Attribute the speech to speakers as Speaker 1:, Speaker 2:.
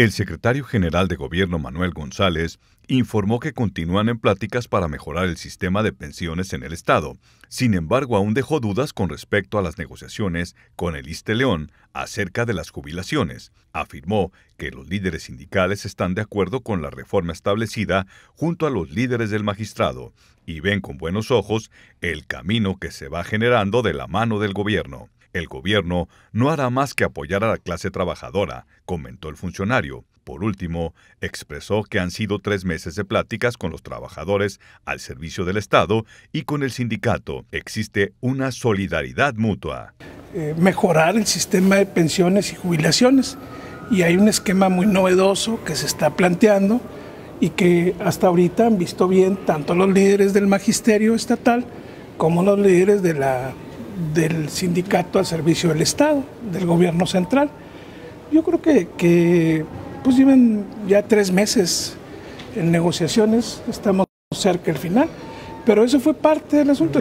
Speaker 1: El secretario general de Gobierno Manuel González informó que continúan en pláticas para mejorar el sistema de pensiones en el Estado. Sin embargo, aún dejó dudas con respecto a las negociaciones con el Iste León acerca de las jubilaciones. Afirmó que los líderes sindicales están de acuerdo con la reforma establecida junto a los líderes del magistrado y ven con buenos ojos el camino que se va generando de la mano del gobierno. El gobierno no hará más que apoyar a la clase trabajadora, comentó el funcionario. Por último, expresó que han sido tres meses de pláticas con los trabajadores al servicio del Estado y con el sindicato. Existe una solidaridad mutua.
Speaker 2: Eh, mejorar el sistema de pensiones y jubilaciones. Y hay un esquema muy novedoso que se está planteando y que hasta ahorita han visto bien tanto los líderes del magisterio estatal como los líderes de la del sindicato al servicio del Estado, del gobierno central. Yo creo que, que pues llevan ya tres meses en negociaciones, estamos cerca del final, pero eso fue parte del asunto.